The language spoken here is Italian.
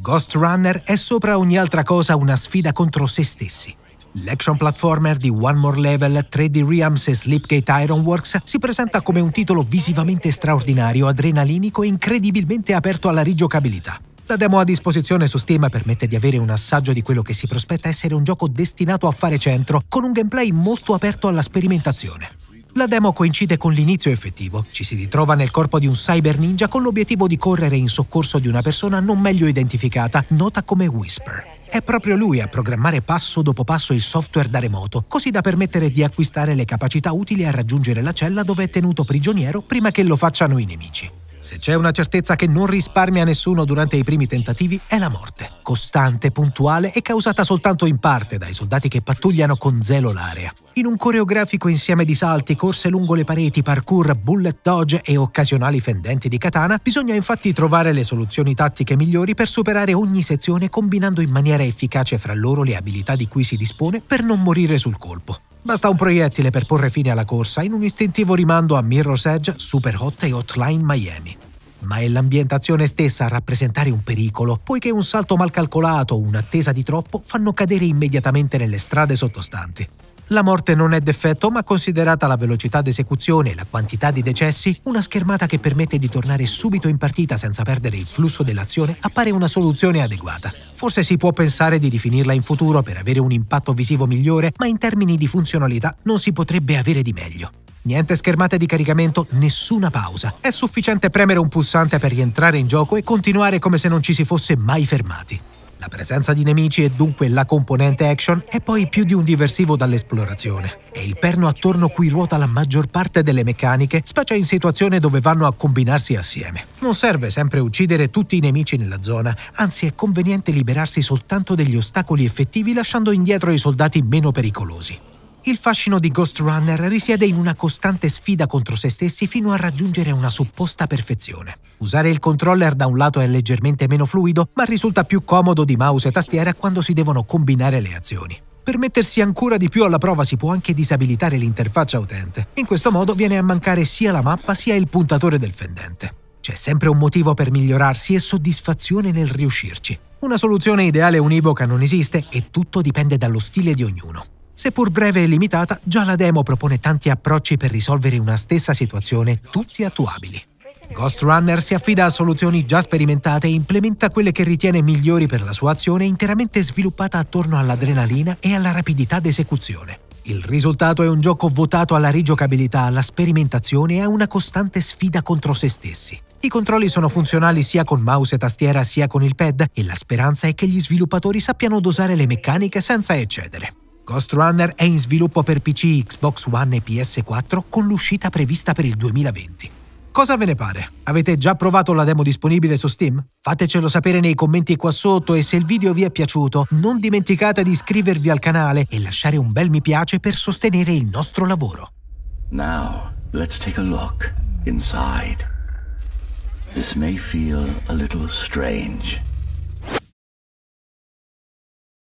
Ghost Runner è sopra ogni altra cosa una sfida contro se stessi. L'action platformer di One More Level, 3D Realms e Slipgate Ironworks si presenta come un titolo visivamente straordinario, adrenalinico e incredibilmente aperto alla rigiocabilità. La demo a disposizione su Steam permette di avere un assaggio di quello che si prospetta essere un gioco destinato a fare centro, con un gameplay molto aperto alla sperimentazione. La demo coincide con l'inizio effettivo. Ci si ritrova nel corpo di un cyber ninja con l'obiettivo di correre in soccorso di una persona non meglio identificata, nota come Whisper. È proprio lui a programmare passo dopo passo il software da remoto, così da permettere di acquistare le capacità utili a raggiungere la cella dove è tenuto prigioniero prima che lo facciano i nemici. Se c'è una certezza che non risparmia nessuno durante i primi tentativi è la morte, costante, puntuale e causata soltanto in parte dai soldati che pattugliano con zelo l'area. In un coreografico insieme di salti, corse lungo le pareti, parkour, bullet dodge e occasionali fendenti di katana, bisogna infatti trovare le soluzioni tattiche migliori per superare ogni sezione combinando in maniera efficace fra loro le abilità di cui si dispone per non morire sul colpo. Basta un proiettile per porre fine alla corsa in un istintivo rimando a Mirror's Edge, Super Hot e Hotline Miami. Ma è l'ambientazione stessa a rappresentare un pericolo, poiché un salto mal calcolato o un'attesa di troppo fanno cadere immediatamente nelle strade sottostanti. La morte non è defetto, ma considerata la velocità d'esecuzione e la quantità di decessi, una schermata che permette di tornare subito in partita senza perdere il flusso dell'azione appare una soluzione adeguata. Forse si può pensare di rifinirla in futuro per avere un impatto visivo migliore, ma in termini di funzionalità non si potrebbe avere di meglio. Niente schermate di caricamento, nessuna pausa. È sufficiente premere un pulsante per rientrare in gioco e continuare come se non ci si fosse mai fermati. La presenza di nemici e dunque la componente action è poi più di un diversivo dall'esplorazione. È il perno attorno cui ruota la maggior parte delle meccaniche, specie in situazioni dove vanno a combinarsi assieme. Non serve sempre uccidere tutti i nemici nella zona, anzi è conveniente liberarsi soltanto degli ostacoli effettivi lasciando indietro i soldati meno pericolosi. Il fascino di Ghost Runner risiede in una costante sfida contro se stessi fino a raggiungere una supposta perfezione. Usare il controller da un lato è leggermente meno fluido, ma risulta più comodo di mouse e tastiera quando si devono combinare le azioni. Per mettersi ancora di più alla prova si può anche disabilitare l'interfaccia utente. In questo modo viene a mancare sia la mappa sia il puntatore del fendente. C'è sempre un motivo per migliorarsi e soddisfazione nel riuscirci. Una soluzione ideale univoca non esiste e tutto dipende dallo stile di ognuno. Seppur breve e limitata, già la demo propone tanti approcci per risolvere una stessa situazione, tutti attuabili. Ghost Runner si affida a soluzioni già sperimentate e implementa quelle che ritiene migliori per la sua azione interamente sviluppata attorno all'adrenalina e alla rapidità d'esecuzione. Il risultato è un gioco votato alla rigiocabilità, alla sperimentazione e a una costante sfida contro se stessi. I controlli sono funzionali sia con mouse e tastiera sia con il pad e la speranza è che gli sviluppatori sappiano dosare le meccaniche senza eccedere. Ghost Runner è in sviluppo per PC, Xbox One e PS4 con l'uscita prevista per il 2020. Cosa ve ne pare? Avete già provato la demo disponibile su Steam? Fatecelo sapere nei commenti qua sotto e se il video vi è piaciuto non dimenticate di iscrivervi al canale e lasciare un bel mi piace per sostenere il nostro lavoro. Now, let's take a look inside. This may feel a little strange.